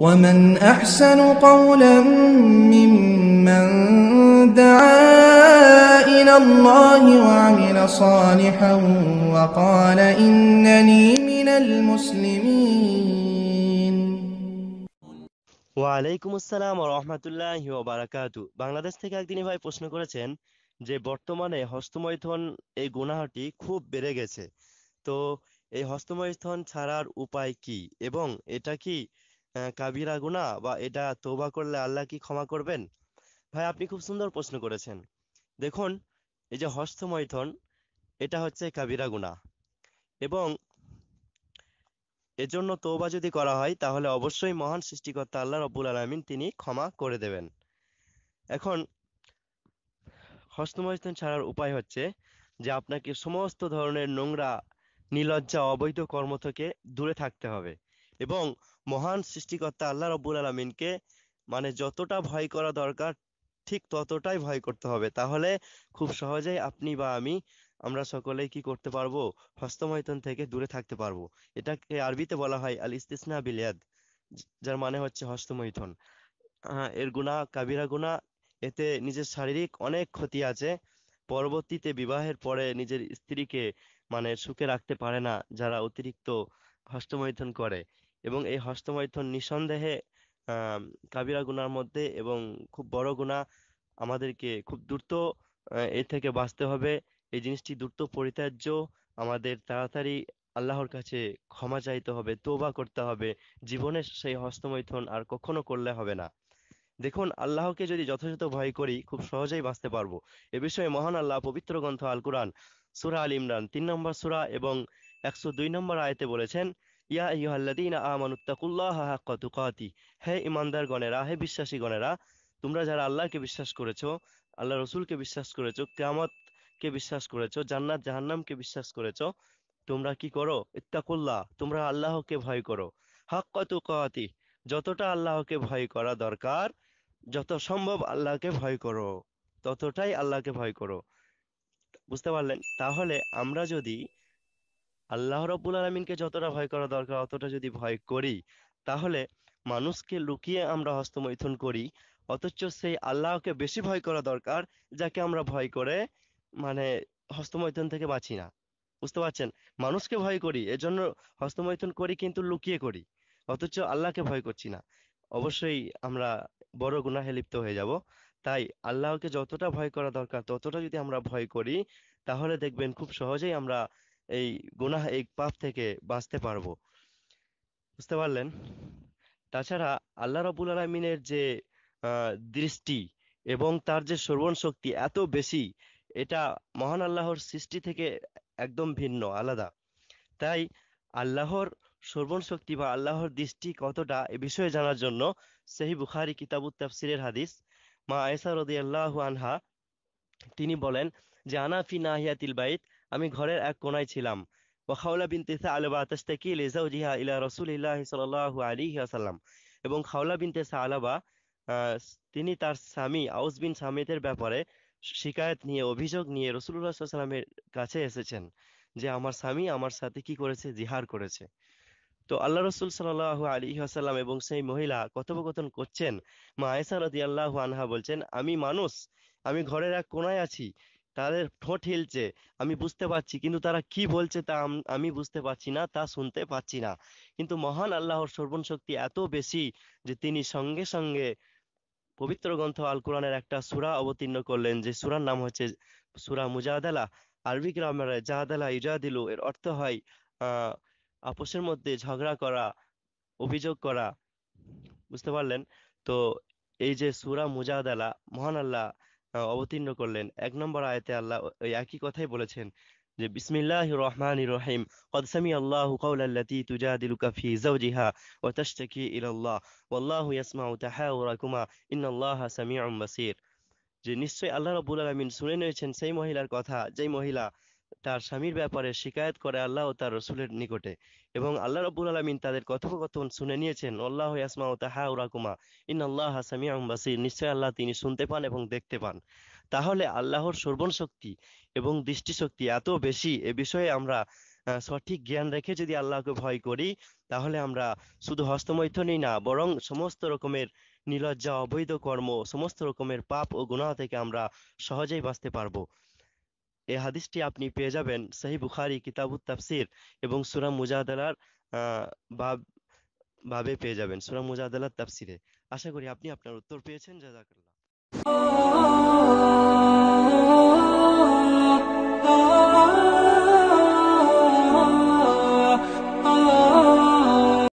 ومن أحسن قولا ممن دعا إلى الله وعمل صالحا وقال إنني من المسلمين ওয়ালাইকুম আসসালাম রহমতুল্লাহ বারাকাতু বাংলাদেশ থেকে একদিনই ভাই প্রশ্ন করেছেন যে বর্তমানে হস্তমৈথন এই গুণাহটি খুব বেড়ে গেছে তো এই হস্তমৈথন ছাড়ার উপায় কি এবং এটা কি কাবিরা গুনা বা এটা তোবা করলে আল্লাহ কি ক্ষমা করবেন ভাই আপনি খুব সুন্দর প্রশ্ন করেছেন দেখুন এই যে হস্তমৈথন এটা হচ্ছে কাবিরা গুনা এবং এজন্য তৌবা যদি করা হয় তাহলে অবশ্যই মহান সৃষ্টিকর্তা আল্লাহ রব্বুল আলমিন তিনি ক্ষমা করে দেবেন এখন হস্তমৈথন ছাড়ার উপায় হচ্ছে যে আপনাকে সমস্ত ধরনের নোংরা নিলজ্জা অবৈধ কর্ম থেকে দূরে থাকতে হবে এবং মহান সৃষ্টিকর্তা আল্লাহ রব্বুল আলমিনকে মানে যতটা ভয় করা দরকার ঠিক ততটাই ভয় করতে হবে তাহলে খুব সহজেই আপনি বা আমি আমরা সকলেই কি করতে পারবো হস্তমৈথন থেকে দূরে থাকতে পারবো এটাকে আরবিতে বলা হয় আল ইস্তিসনা বিলিয়াদ যার মানে হচ্ছে হস্তমৈথন হ্যাঁ এর গুণা কাবিরা গুণা এতে নিজের শারীরিক অনেক ক্ষতি আছে পরবর্তীতে বিবাহের পরে নিজের স্ত্রীকে মানে সুখে রাখতে পারে না যারা অতিরিক্ত হস্তমৈথন করে এবং এই হস্তমৈথুন নিঃসন্দেহে কাবিরা গুনার মধ্যে এবং খুব বড় গুণা আমাদেরকে খুব দ্রুত এ থেকে বাঁচতে হবে এই জিনিসটি দ্রুত পরিত্যাজ্য আমাদের তাড়াতাড়ি আল্লাহর কাছে ক্ষমা চাইতে হবে তোবা করতে হবে জীবনের সেই হস্তমৈথন আর কখনো করলে হবে না দেখুন আল্লাহকে যদি যথাযথ ভয় করি খুব সহজেই বাঁচতে পারবো এ বিষয়ে মহান আল্লাহ পবিত্র গ্রন্থ আল কুরআন সুরা আল ইমরান তিন নম্বর সুরা এবং একশো দুই নম্বর আয়তে বলেছেন ইয়া ইহাল্লাদিনা আমানুত্তাকুল্লাহ হাক্কা তুকাতি হে হে তোমরা যারা আল্লাহকে বিশ্বাস করেছো আল্লাহ রসুলকে বিশ্বাস করেছো বিশ্বাস করেছো জান্নাত জাহান্নামকে বিশ্বাস করেছো তোমরা কি করো ইত্তাকুল্লাহ তোমরা আল্লাহকে ভয় করো হাক্কা তুকাতি যতটা আল্লাহকে ভয় করা দরকার যত সম্ভব আল্লাহকে ভয় করো ততটাই আল্লাহকে ভয় করো বুঝতে পারলেন তাহলে আমরা যদি আল্লাহ রব্বুল আলমিনকে যতটা ভয় করা দরকার অতটা যদি ভয় করি তাহলে মানুষকে লুকিয়ে আমরা হস্তমৈথুন করি অথচ সেই আল্লাহকে বেশি ভয় করা দরকার যাকে আমরা ভয় করে মানে হস্তমৈথুন থেকে বাঁচি না বুঝতে পারছেন মানুষকে ভয় করি এজন্য হস্তমৈথুন করি কিন্তু লুকিয়ে করি অথচ আল্লাহকে ভয় করছি না অবশ্যই আমরা বড় গুনাহে লিপ্ত হয়ে যাব তাই আল্লাহকে যতটা ভয় করা দরকার ততটা যদি আমরা ভয় করি তাহলে দেখবেন খুব সহজেই আমরা এই গুনাহ এই পাপ থেকে বাঁচতে পারব বুঝতে পারলেন তাছাড়া আল্লাহ রাবুল আলমিনের যে দৃষ্টি এবং তার যে শ্রবণ শক্তি এত বেশি এটা মহান আল্লাহর সৃষ্টি থেকে একদম ভিন্ন আলাদা তাই আল্লাহর শ্রবণ শক্তি বা আল্লাহর দৃষ্টি কতটা এ বিষয়ে জানার জন্য সেহি বুখারি কিতাবুত তাফসিরের হাদিস মা আয়সা রদি আল্লাহ আনহা তিনি বলেন যে আনাফি নাহিয়াতিল বাইত আমি ঘরের এক কোনায় ছিলাম ওখাউলা বিন ওয়াখাউলা বিনতে সাআল লেজা উজিহা ইলা রসুল রাসূলিল্লাহি সাল্লাল্লাহু আলী আসাল্লাম এবং খাওলা বিন তেসা সাআলাবা তিনি তার স্বামী আউস বিন সামিদের ব্যাপারে শিকায়ত নিয়ে অভিযোগ নিয়ে রসুল্লাহ সাল্লামের কাছে এসেছেন যে আমার স্বামী আমার সাথে কি করেছে জিহার করেছে তো আল্লাহ রসুল সাল্লাহ আলী আসাল্লাম এবং সেই মহিলা কথোপকথন করছেন মা আয়সা রদি আল্লাহ আনহা বলছেন আমি মানুষ আমি ঘরের এক কোনায় আছি তাদের ঠোঁট হিলছে আমি বুঝতে পারছি কিন্তু তারা কি বলছে তা আমি বুঝতে পারছি না তা শুনতে পাচ্ছি না কিন্তু মহান আল্লাহর শ্রবণ শক্তি এত বেশি যে তিনি সঙ্গে সঙ্গে পবিত্র গ্রন্থ আল কোরআনের একটা সুরা অবতীর্ণ করলেন যে সুরার নাম হচ্ছে সুরা মুজাদালা আরবি গ্রামের জাহাদালা ইজাদিলু এর অর্থ হয় আহ আপোষের মধ্যে ঝগড়া করা অভিযোগ করা বুঝতে পারলেন তো এই যে সুরা মুজাদালা মহান আল্লাহ অবতীর্ণ করলেন এক নম্বর আয়তে আল্লাহ ওই একই কথাই বলেছেন যে বিসমিল্লাহ রহমান রহিম কদসামি আল্লাহ কৌলাল্লাতি তুজাদিলুকা ফি জাওজিহা ওয়া তাশতাকি ইলা আল্লাহ ওয়াল্লাহু ইয়াসমাউ তাহাউরাকুমা ইন্নাল্লাহা সামিউম বাসীর যে নিশ্চয়ই আল্লাহ রাব্বুল আলামিন শুনে নিয়েছেন সেই মহিলার কথা যেই মহিলা তার স্বামীর ব্যাপারে শিকায়ত করে আল্লাহ ও তার রসুলের নিকটে এবং আল্লাহ রবুল আলমিন তাদের কথোপকথন শুনে নিয়েছেন আল্লাহ ইয়াসমা ও তাহা উরাকুমা ইন আল্লাহ হাসামি আহমবাসির নিশ্চয় আল্লাহ তিনি শুনতে পান এবং দেখতে পান তাহলে আল্লাহর শ্রবণ শক্তি এবং দৃষ্টিশক্তি এত বেশি এ বিষয়ে আমরা সঠিক জ্ঞান রেখে যদি আল্লাহকে ভয় করি তাহলে আমরা শুধু হস্তমৈথনই না বরং সমস্ত রকমের নিলজ্জা অবৈধ কর্ম সমস্ত রকমের পাপ ও গুণা থেকে আমরা সহজেই বাঁচতে পারবো এ হাদিসটি আপনি পেয়ে যাবেন সাহি বুখারি কিতাবুত তাফসির এবং সুরাম মুজাদালার বাব ভাবে পেয়ে যাবেন সুরাম মুজাদালার তাফসিরে আশা করি আপনি আপনার উত্তর পেয়েছেন জাজাকাল্লাহ